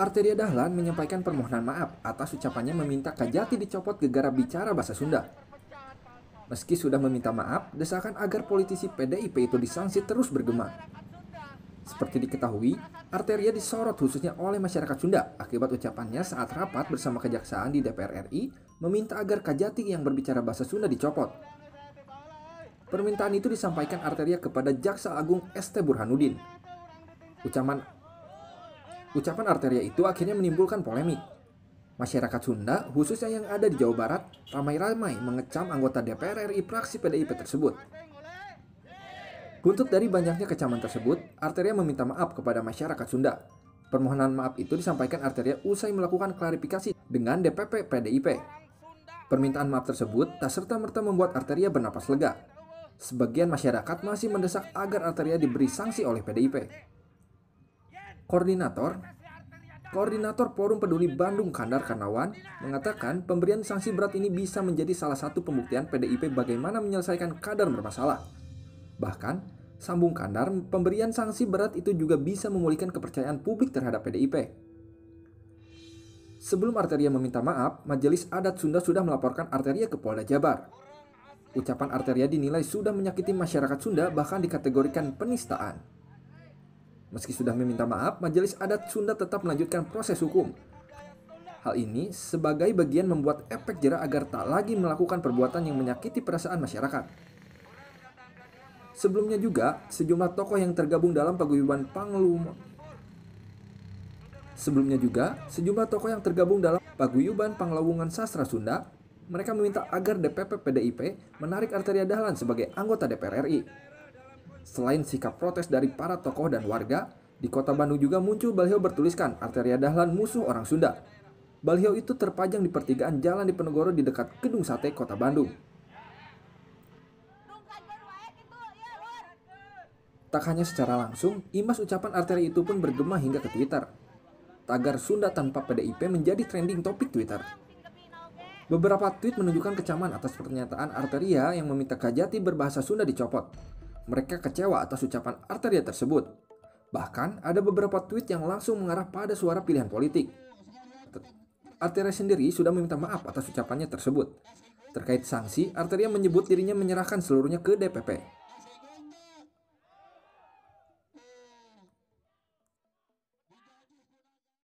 Arteria Dahlan menyampaikan permohonan maaf atas ucapannya meminta Kajati dicopot gegara bicara bahasa Sunda. Meski sudah meminta maaf, desakan agar politisi PDIP itu disangsi terus bergema. Seperti diketahui, Arteria disorot khususnya oleh masyarakat Sunda akibat ucapannya saat rapat bersama kejaksaan di DPR RI meminta agar Kajati yang berbicara bahasa Sunda dicopot. Permintaan itu disampaikan Arteria kepada Jaksa Agung ST Burhanuddin. Ucapan Ucapan Arteria itu akhirnya menimbulkan polemik. Masyarakat Sunda, khususnya yang ada di Jawa Barat, ramai-ramai mengecam anggota DPR RI praksi PDIP tersebut. Buntut dari banyaknya kecaman tersebut, Arteria meminta maaf kepada masyarakat Sunda. Permohonan maaf itu disampaikan Arteria usai melakukan klarifikasi dengan DPP PDIP. Permintaan maaf tersebut tak serta-merta membuat Arteria bernapas lega. Sebagian masyarakat masih mendesak agar Arteria diberi sanksi oleh PDIP. Koordinator Koordinator Forum Peduli Bandung Kandar Karnawan mengatakan pemberian sanksi berat ini bisa menjadi salah satu pembuktian PDIP bagaimana menyelesaikan kadar bermasalah. Bahkan, sambung Kandar, pemberian sanksi berat itu juga bisa memulihkan kepercayaan publik terhadap PDIP. Sebelum Arteria meminta maaf, Majelis Adat Sunda sudah melaporkan Arteria ke Polda Jabar. Ucapan Arteria dinilai sudah menyakiti masyarakat Sunda bahkan dikategorikan penistaan. Meski sudah meminta maaf, Majelis Adat Sunda tetap melanjutkan proses hukum. Hal ini sebagai bagian membuat efek jera agar tak lagi melakukan perbuatan yang menyakiti perasaan masyarakat. Sebelumnya juga, sejumlah tokoh yang tergabung dalam paguyuban Panglum Sebelumnya juga, sejumlah tokoh yang tergabung dalam paguyuban Panglawungan Sastra Sunda, mereka meminta agar DPP PDIP menarik Arteria Dahlan sebagai anggota DPR RI. Selain sikap protes dari para tokoh dan warga, di kota Bandung juga muncul baliho bertuliskan Arteria Dahlan musuh orang Sunda. Baliho itu terpajang di pertigaan Jalan di Penegoro di dekat Gedung Sate Kota Bandung. Tak hanya secara langsung, imas ucapan arteri itu pun bergema hingga ke Twitter. Tagar Sunda tanpa PDIP menjadi trending topik Twitter. Beberapa tweet menunjukkan kecaman atas pernyataan Arteria yang meminta Kajati berbahasa Sunda dicopot. Mereka kecewa atas ucapan Arteria tersebut. Bahkan ada beberapa tweet yang langsung mengarah pada suara pilihan politik. Arteria sendiri sudah meminta maaf atas ucapannya tersebut. Terkait sanksi, Arteria menyebut dirinya menyerahkan seluruhnya ke DPP.